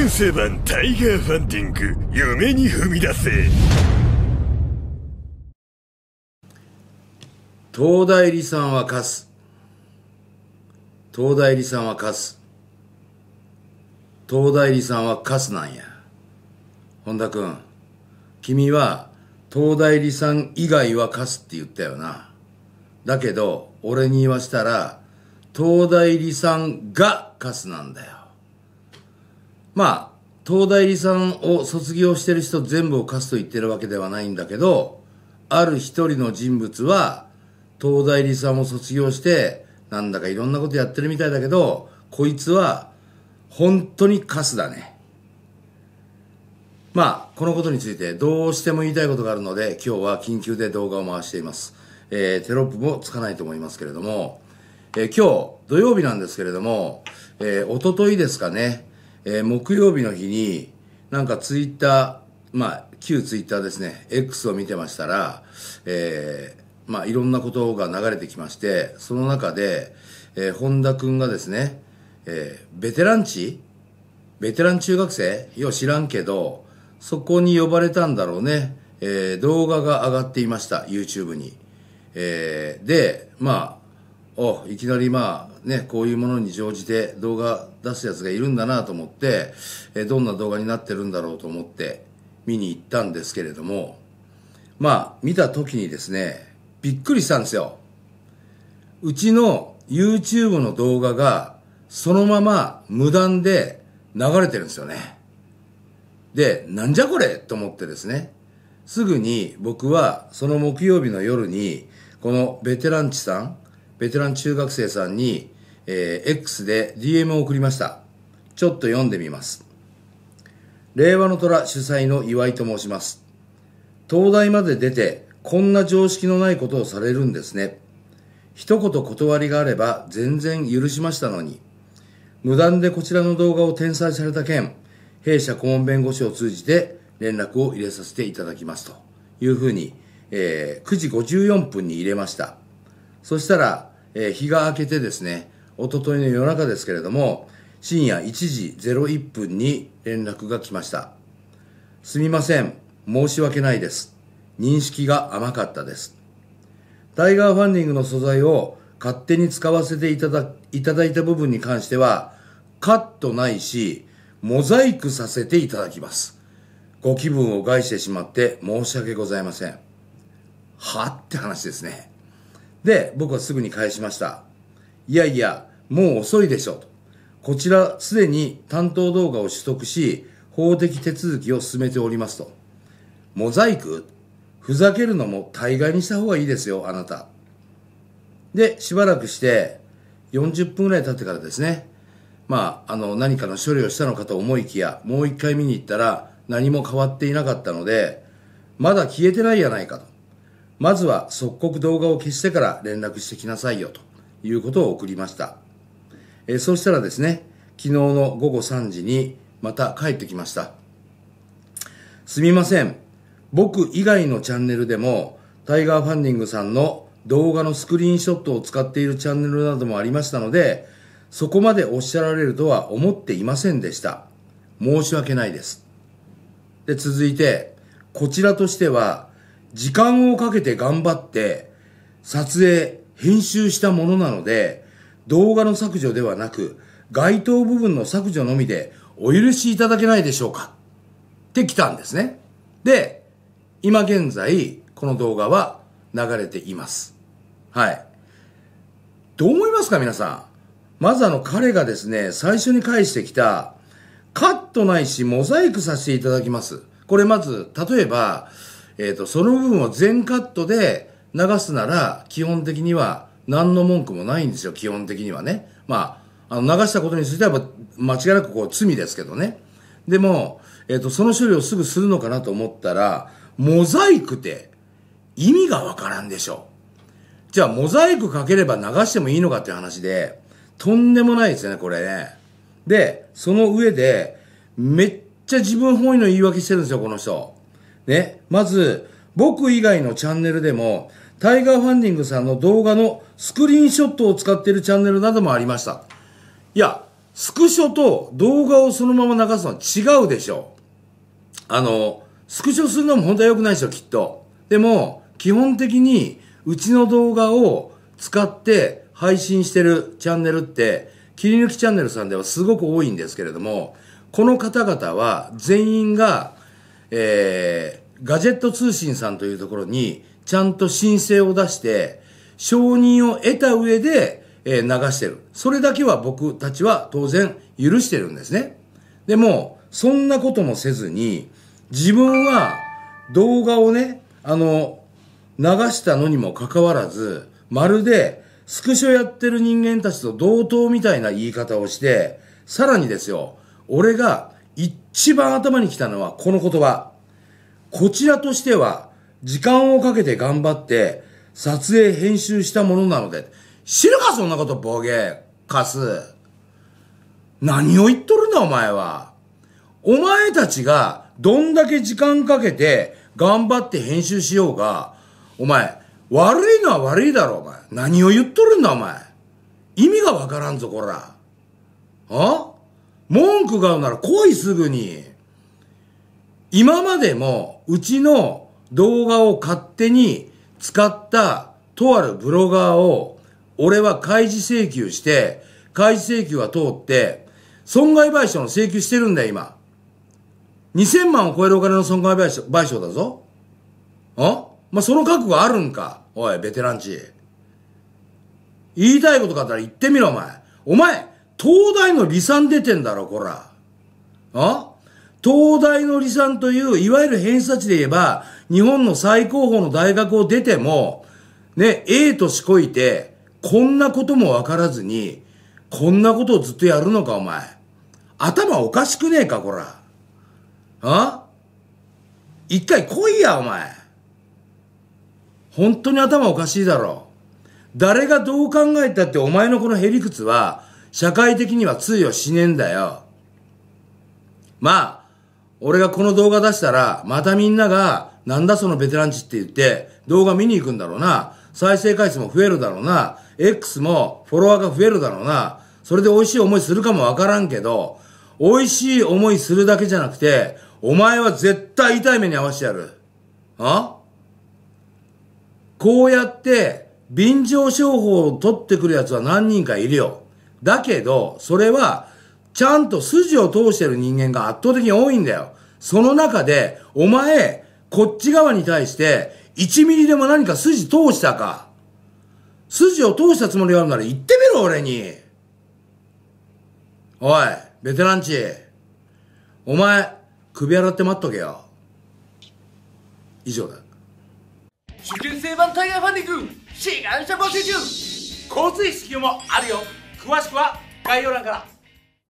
県政版タイガーファンディング夢に踏み出せ東大理さんは貸す東大理さんは貸す東大理さんは貸すなんや本田君君は東大理さん以外は貸すって言ったよなだけど俺に言わしたら東大理さんが貸すなんだよまあ、東大さんを卒業してる人全部を貸すと言ってるわけではないんだけど、ある一人の人物は、東大理さんを卒業して、なんだかいろんなことやってるみたいだけど、こいつは、本当にカスだね。まあ、このことについてどうしても言いたいことがあるので、今日は緊急で動画を回しています。えー、テロップもつかないと思いますけれども、えー、今日土曜日なんですけれども、えー、おとといですかね、えー、木曜日の日に、なんかツイッター、まあ、旧ツイッターですね、X を見てましたら、えー、まあ、いろんなことが流れてきまして、その中で、えー、本田くんがですね、えー、ベテラン地ベテラン中学生よ、知らんけど、そこに呼ばれたんだろうね。えー、動画が上がっていました、YouTube に。えー、で、まあ、おいきなりまあねこういうものに乗じて動画出すやつがいるんだなと思って、えどんな動画になってるんだろうと思って見に行ったんですけれどもまあ見た時にですねびっくりしたんですようちの YouTube の動画がそのまま無断で流れてるんですよねでなんじゃこれと思ってですねすぐに僕はその木曜日の夜にこのベテランチさんベテラン中学生さんに、えー、X で DM を送りました。ちょっと読んでみます。令和の虎主催の岩井と申します。東大まで出て、こんな常識のないことをされるんですね。一言断りがあれば全然許しましたのに。無断でこちらの動画を転載された件、弊社顧問弁護士を通じて連絡を入れさせていただきますというふうに、えー、9時54分に入れました。そしたら、えー、日が明けてですね、おとといの夜中ですけれども、深夜1時01分に連絡が来ました。すみません。申し訳ないです。認識が甘かったです。タイガーファンディングの素材を勝手に使わせていただいただいた部分に関しては、カットないし、モザイクさせていただきます。ご気分を害してしまって申し訳ございません。はって話ですね。で、僕はすぐに返しました。いやいや、もう遅いでしょう。こちら、すでに担当動画を取得し、法的手続きを進めておりますと。モザイクふざけるのも大概にした方がいいですよ、あなた。で、しばらくして、40分ぐらい経ってからですね、まあ、あの、何かの処理をしたのかと思いきや、もう一回見に行ったら、何も変わっていなかったので、まだ消えてないやないかと。まずは即刻動画を消してから連絡してきなさいよということを送りました。えー、そうしたらですね、昨日の午後3時にまた帰ってきました。すみません。僕以外のチャンネルでもタイガーファンディングさんの動画のスクリーンショットを使っているチャンネルなどもありましたので、そこまでおっしゃられるとは思っていませんでした。申し訳ないです。で、続いて、こちらとしては、時間をかけて頑張って撮影、編集したものなので、動画の削除ではなく、該当部分の削除のみでお許しいただけないでしょうかって来たんですね。で、今現在、この動画は流れています。はい。どう思いますか皆さん。まずあの彼がですね、最初に返してきた、カットないしモザイクさせていただきます。これまず、例えば、えっ、ー、と、その部分を全カットで流すなら、基本的には何の文句もないんですよ、基本的にはね。まあ、あの流したことについては、間違いなくこう罪ですけどね。でも、えっ、ー、と、その処理をすぐするのかなと思ったら、モザイクって意味がわからんでしょ。じゃあ、モザイクかければ流してもいいのかっていう話で、とんでもないですよね、これね。で、その上で、めっちゃ自分本位の言い訳してるんですよ、この人。ね、まず、僕以外のチャンネルでも、タイガーファンディングさんの動画のスクリーンショットを使ってるチャンネルなどもありました。いや、スクショと動画をそのまま流すのは違うでしょ。あの、スクショするのも本当は良くないでしょ、きっと。でも、基本的に、うちの動画を使って配信してるチャンネルって、切り抜きチャンネルさんではすごく多いんですけれども、この方々は全員がえー、ガジェット通信さんというところに、ちゃんと申請を出して、承認を得た上で、えー、流してる。それだけは僕たちは当然許してるんですね。でも、そんなこともせずに、自分は動画をね、あの、流したのにもかかわらず、まるでスクショやってる人間たちと同等みたいな言い方をして、さらにですよ、俺が一番頭にきたのはこの言葉。こちらとしては、時間をかけて頑張って、撮影、編集したものなので、知るか、そんなこと、ボー、カス。何を言っとるんだ、お前は。お前たちが、どんだけ時間かけて、頑張って編集しようが、お前、悪いのは悪いだろ、お前。何を言っとるんだ、お前。意味がわからんぞ、こら。あ文句があるなら来いすぐに。今までもうちの動画を勝手に使ったとあるブロガーを俺は開示請求して、開示請求は通って、損害賠償の請求してるんだよ、今。2000万を超えるお金の損害賠償賠償だぞ。んまあ、その覚悟あるんか。おい、ベテランチ。言いたいことがあったら言ってみろ、お前。お前、東大の離散出てんだろ、こら。あ東大の離散という、いわゆる偏差値で言えば、日本の最高峰の大学を出ても、ね、A としこいて、こんなこともわからずに、こんなことをずっとやるのか、お前。頭おかしくねえか、こら。あ一回来いや、お前。本当に頭おかしいだろ。誰がどう考えたってお前のこのヘリクツは、社会的には通用しねえんだよ。まあ、俺がこの動画出したら、またみんなが、なんだそのベテランチって言って、動画見に行くんだろうな。再生回数も増えるだろうな。X もフォロワーが増えるだろうな。それで美味しい思いするかもわからんけど、美味しい思いするだけじゃなくて、お前は絶対痛い目に合わしてやる。あこうやって、便乗商法を取ってくる奴は何人かいるよ。だけど、それは、ちゃんと筋を通してる人間が圧倒的に多いんだよ。その中で、お前、こっち側に対して、1ミリでも何か筋通したか。筋を通したつもりがあるなら言ってみろ、俺に。おい、ベテランチ。お前、首洗って待っとけよ。以上だ。受験生版タイヤファンディング志願者募集中交通意識もあるよ詳しくは概要欄から